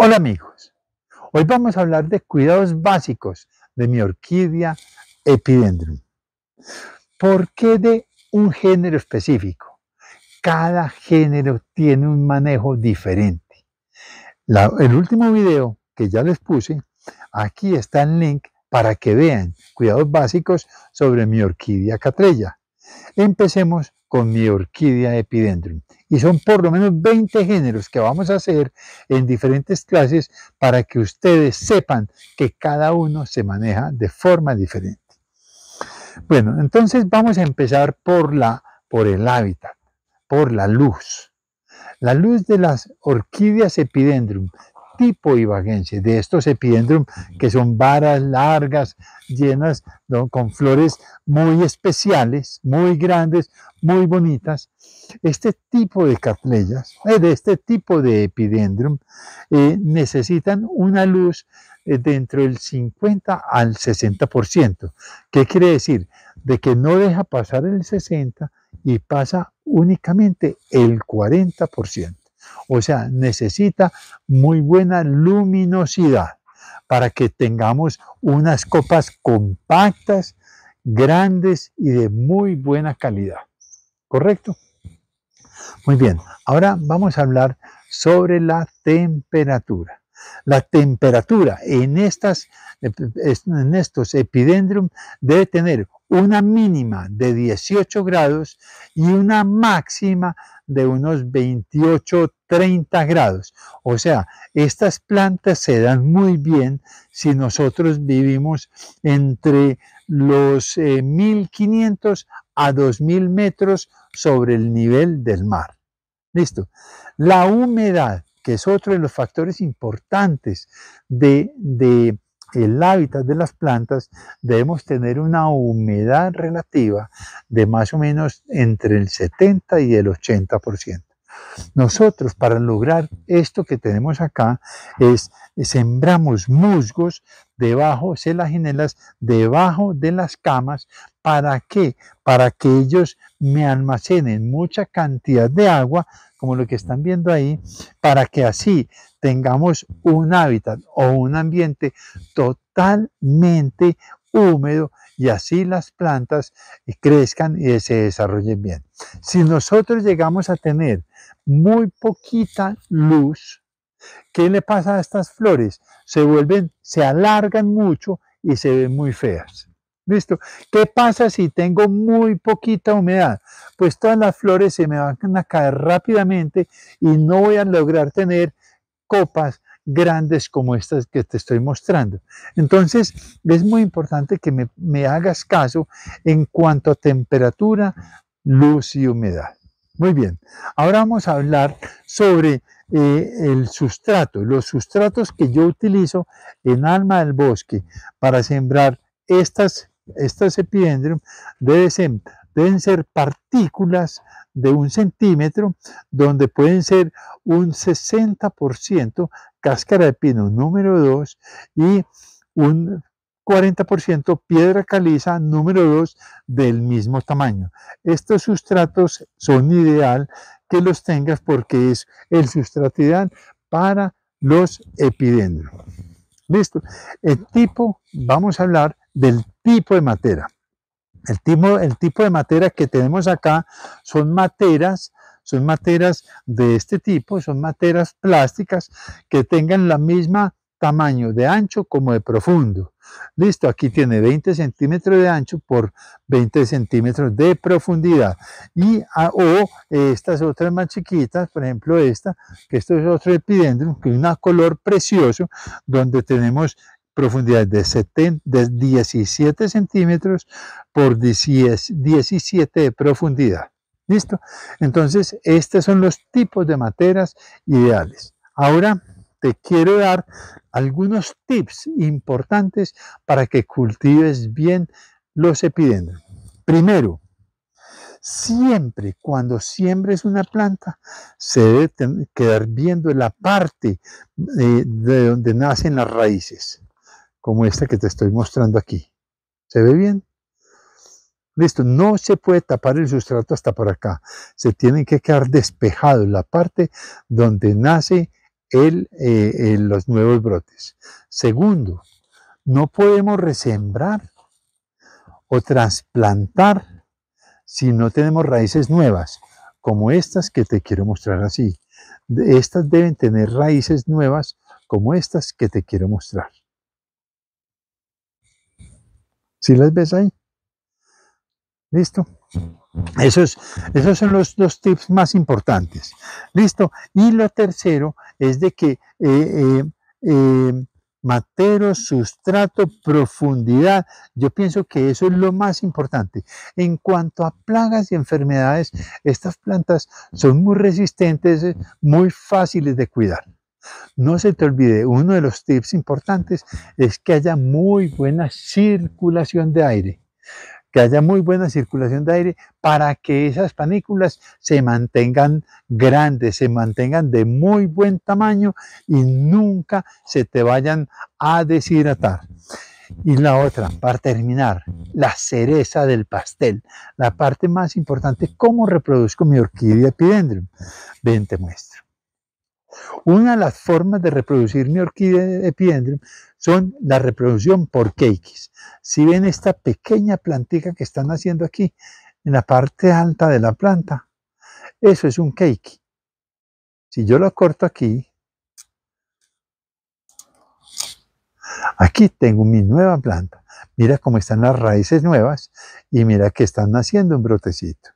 Hola amigos, hoy vamos a hablar de cuidados básicos de mi orquídea Epidendrum. ¿Por qué de un género específico? Cada género tiene un manejo diferente. el último video que ya les puse, aquí está el link para que vean cuidados básicos sobre mi orquídea catrella. Empecemos con mi orquídea epidendrum. Y son por lo menos 20 géneros que vamos a hacer en diferentes clases para que ustedes sepan que cada uno se maneja de forma diferente. Bueno, entonces vamos a empezar por, la, por el hábitat, por la luz. La luz de las orquídeas epidendrum tipo ibaguense, de estos epidendrum que son varas largas, llenas con flores muy especiales, muy grandes, muy bonitas. Este tipo de catleyas, eh, de este tipo de epidendrum, eh, necesitan una luz eh, dentro del 50 al 60%. ¿Qué quiere decir? De que no deja pasar el 60 y pasa únicamente el 40%. O sea, necesita muy buena luminosidad para que tengamos unas copas compactas, grandes y de muy buena calidad. ¿Correcto? Muy bien, ahora vamos a hablar sobre la temperatura. La temperatura en, en estos epidendrums debe tener una mínima de 18 grados y una máxima de unos 28, 30 grados. O sea, estas plantas se dan muy bien si nosotros vivimos entre los 1500 eh, a 2000 metros sobre el nivel del mar. Listo. La humedad que es otro de los factores importantes de, el hábitat de las plantas, debemos tener una humedad relativa de más o menos entre el 70 y el 80%. Nosotros para lograr esto que tenemos acá es sembramos musgos debajo, selaginelas, debajo de las camas. ¿Para qué? Para que ellos me almacenen mucha cantidad de agua como lo que están viendo ahí, para que así tengamos un hábitat o un ambiente totalmente húmedo y así las plantas eh, crezcan y se desarrollen bien. Si nosotros llegamos a tener muy poquita luz, ¿qué le pasa a estas flores? Se vuelven, se alargan mucho y se ven muy feas. ¿Listo? ¿Qué pasa si tengo muy poquita humedad? Pues todas las flores se me van a caer rápidamente y no voy a lograr tener copas grandes como estas que te estoy mostrando. Entonces es muy importante que me, hagas caso en cuanto a temperatura, luz y humedad. Muy bien, ahora vamos a hablar sobre eh, el sustrato, los sustratos que yo utilizo en Alma del Bosque para sembrar estas estos epidendrum deben ser, partículas de un centímetro, donde pueden ser un 60% cáscara de pino número 2 y un 40% piedra caliza número 2 del mismo tamaño. Estos sustratos son ideal que los tengas porque es el sustrato ideal para los epidendros. Listo. El tipo, vamos a hablar del tipo de matera. El tipo, de materia que tenemos acá son materas, son materas de este tipo, son materas plásticas que tengan la misma tamaño de ancho como de profundo. Listo, aquí tiene 20 centímetros de ancho por 20 centímetros de profundidad. Y ah, o estas otras más chiquitas, por ejemplo esta, que esto es otro epidendrum, que es un color precioso, donde tenemos profundidad de, 17 centímetros por 17 de profundidad. ¿Listo? Entonces, estos son los tipos de materas ideales. Ahora te quiero dar algunos tips importantes para que cultives bien los epidendros. Primero, siempre cuando siembres una planta, se debe quedar viendo la parte eh, de donde nacen las raíces como esta que te estoy mostrando aquí. ¿Se ve bien? Listo, no se puede tapar el sustrato hasta por acá. Se tiene que quedar en la parte donde nace eh, el, los nuevos brotes. Segundo, no podemos resembrar o trasplantar si no tenemos raíces nuevas, como estas que te quiero mostrar así. Estas deben tener raíces nuevas como estas que te quiero mostrar. Si las ves ahí. ¿Listo? Esos, esos son los dos tips más importantes. ¿Listo? Y lo tercero es de que eh, eh, eh, matero, sustrato, profundidad. Yo pienso que eso es lo más importante. En cuanto a plagas y enfermedades, estas plantas son muy resistentes, muy fáciles de cuidar. No se te olvide, uno de los tips importantes es que haya muy buena circulación de aire, que haya muy buena circulación de aire para que esas panículas se mantengan grandes, se mantengan de muy buen tamaño y nunca se te vayan a deshidratar. Y la otra, para terminar, la cereza del pastel, la parte más importante, cómo reproduzco mi orquídea epidendrum. Ven, te muestro. Una de las formas de reproducir mi orquídea epidendrum son la reproducción por keikis. Si ven esta pequeña plantica que están haciendo aquí, en la parte alta de la planta, eso es un keiki. Si yo lo corto aquí, aquí tengo mi nueva planta. Mira cómo están las raíces nuevas y mira que están naciendo un brotecito.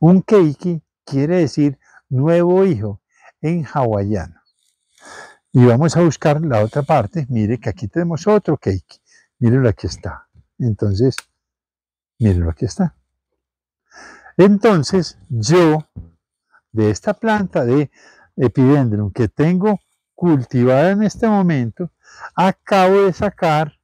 Un keiki quiere decir nuevo hijo, en hawaiano. Y vamos a buscar la otra parte. Mire que aquí tenemos otro cake. Mírenlo, aquí está. Entonces, lo aquí está. Entonces, yo, de esta planta de epidendrum que tengo cultivada en este momento, acabo de sacar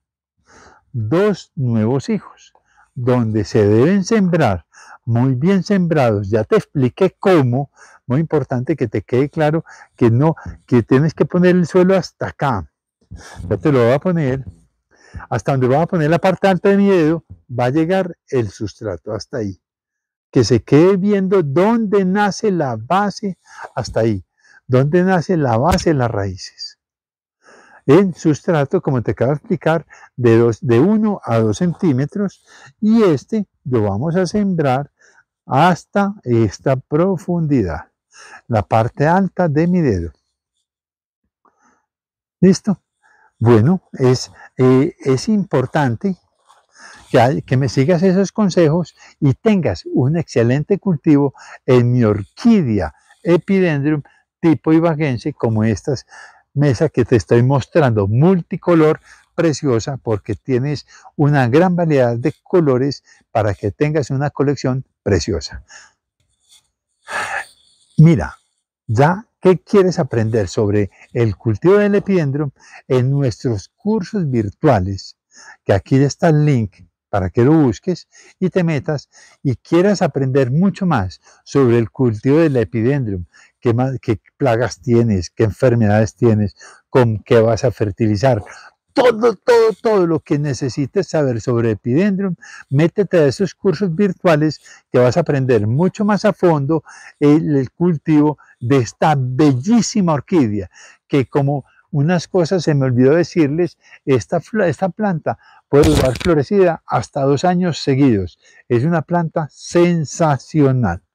dos nuevos hijos donde se deben sembrar, muy bien sembrados. Ya te expliqué cómo, muy importante que te quede claro que no, que tienes que poner el suelo hasta acá. Ya te lo voy a poner. Hasta donde voy a poner la parte alta de mi dedo, va a llegar el sustrato, hasta ahí. Que se quede viendo dónde nace la base, hasta ahí. Dónde nace la base de las raíces en sustrato, como te acabo de explicar, de, de 1 a 2 centímetros y este lo vamos a sembrar hasta esta profundidad, la parte alta de mi dedo. ¿Listo? Bueno, es, eh, es importante que, que, me sigas esos consejos y tengas un excelente cultivo en mi orquídea Epidendrum tipo Ibagense, como estas mesa que te estoy mostrando, multicolor, preciosa, porque tienes una gran variedad de colores para que tengas una colección preciosa. Mira, ya que quieres aprender sobre el cultivo del epidendro en nuestros cursos virtuales? Que aquí está el link para que lo busques y te metas y quieras aprender mucho más sobre el cultivo del epidendrum, qué, plagas tienes, qué enfermedades tienes, con qué vas a fertilizar. Todo, todo, todo lo que necesites saber sobre Epidendrum, métete a esos cursos virtuales que vas a aprender mucho más a fondo el, cultivo de esta bellísima orquídea, que como unas cosas se me olvidó decirles, esta, esta planta puede durar florecida hasta dos años seguidos. Es una planta sensacional.